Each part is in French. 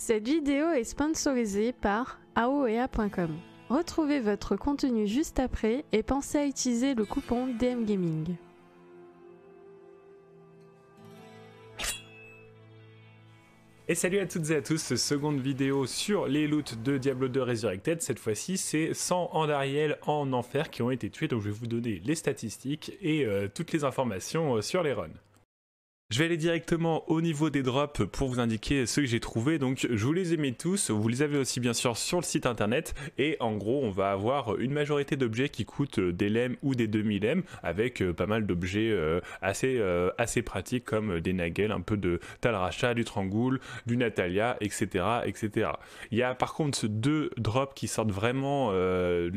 Cette vidéo est sponsorisée par aoea.com. Retrouvez votre contenu juste après et pensez à utiliser le coupon DMGAMING. Et salut à toutes et à tous, seconde vidéo sur les loots de Diablo 2 Resurrected. Cette fois-ci, c'est 100 Andariel en enfer qui ont été tués, donc je vais vous donner les statistiques et euh, toutes les informations euh, sur les runs. Je vais aller directement au niveau des drops pour vous indiquer ceux que j'ai trouvés. Donc je vous les ai mis tous, vous les avez aussi bien sûr sur le site internet. Et en gros on va avoir une majorité d'objets qui coûtent des lemmes ou des demi-lemmes avec euh, pas mal d'objets euh, assez, euh, assez pratiques comme des nagels, un peu de Talracha, du Trangoul, du Natalia, etc., etc. Il y a par contre deux drops qui sortent vraiment de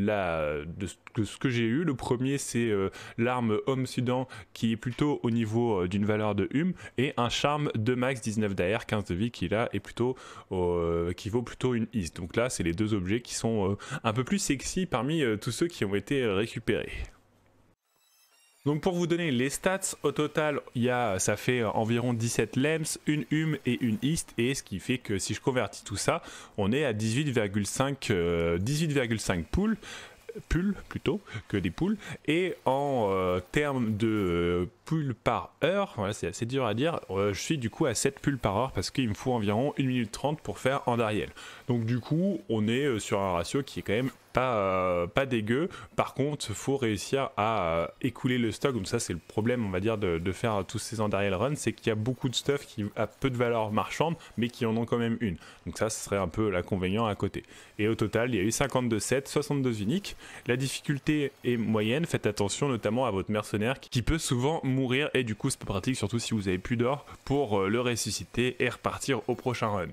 ce que j'ai eu. Le premier c'est l'arme Homme Sudan qui est plutôt au niveau d'une valeur de 1 et un charme de max 19 d'air 15 de vie qui là est plutôt euh, qui vaut plutôt une is. Donc là, c'est les deux objets qui sont euh, un peu plus sexy parmi euh, tous ceux qui ont été récupérés. Donc pour vous donner les stats, au total, y a, ça fait environ 17 lems, une hume et une ist, et ce qui fait que si je convertis tout ça, on est à 18,5 18,5 poules, pull plutôt que des poules. Et en euh, termes de euh, pull par heure, voilà, c'est assez dur à dire, euh, je suis du coup à 7 pulls par heure parce qu'il me faut environ 1 minute 30 pour faire en Dariel. Donc du coup, on est sur un ratio qui est quand même pas, euh, pas dégueu. Par contre, faut réussir à euh, écouler le stock. Donc ça, c'est le problème, on va dire, de, faire tous ces Andariel Runs. c'est qu'il y a beaucoup de stuff qui a peu de valeur marchande, mais qui en ont quand même une. Donc ça, ce serait un peu l'inconvénient à côté. Et au total, il y a eu 52 sets, 62 uniques. La difficulté est moyenne. Faites attention notamment à votre mercenaire qui peut souvent mourir et du coup, c'est pas pratique, surtout si vous avez plus d'or, pour euh, le ressusciter et repartir au prochain run.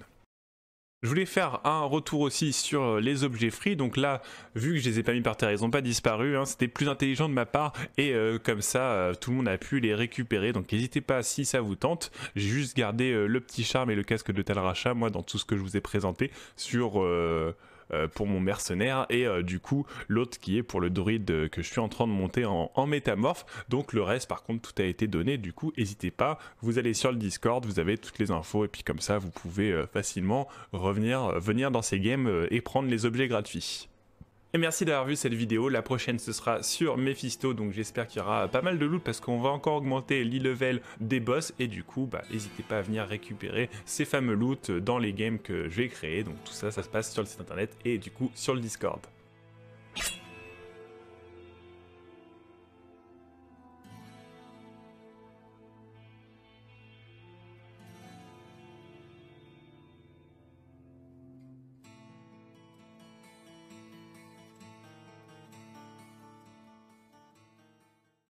Je voulais faire un retour aussi sur euh, les objets free, donc là, vu que je les ai pas mis par terre, ils ont pas disparu, hein. c'était plus intelligent de ma part, et euh, comme ça, euh, tout le monde a pu les récupérer, donc n'hésitez pas si ça vous tente, j'ai juste gardé le petit charme et le casque de Talracha, moi, dans tout ce que je vous ai présenté, sur euh, pour mon mercenaire et euh, du coup l'autre qui est pour le druide que je suis en train de monter en, métamorphe. Donc le reste par contre tout a été donné. Du coup n'hésitez pas, vous allez sur le Discord, vous avez toutes les infos et puis comme ça vous pouvez euh, facilement revenir venir dans ces games et prendre les objets gratuits. Et merci d'avoir vu cette vidéo, la prochaine ce sera sur Mephisto, donc j'espère qu'il y aura pas mal de loot parce qu'on va encore augmenter l'e-level des boss et du coup, bah, n'hésitez pas à venir récupérer ces fameux loot dans les games que j'ai créés. donc tout ça, ça se passe sur le site internet et du coup sur le Discord.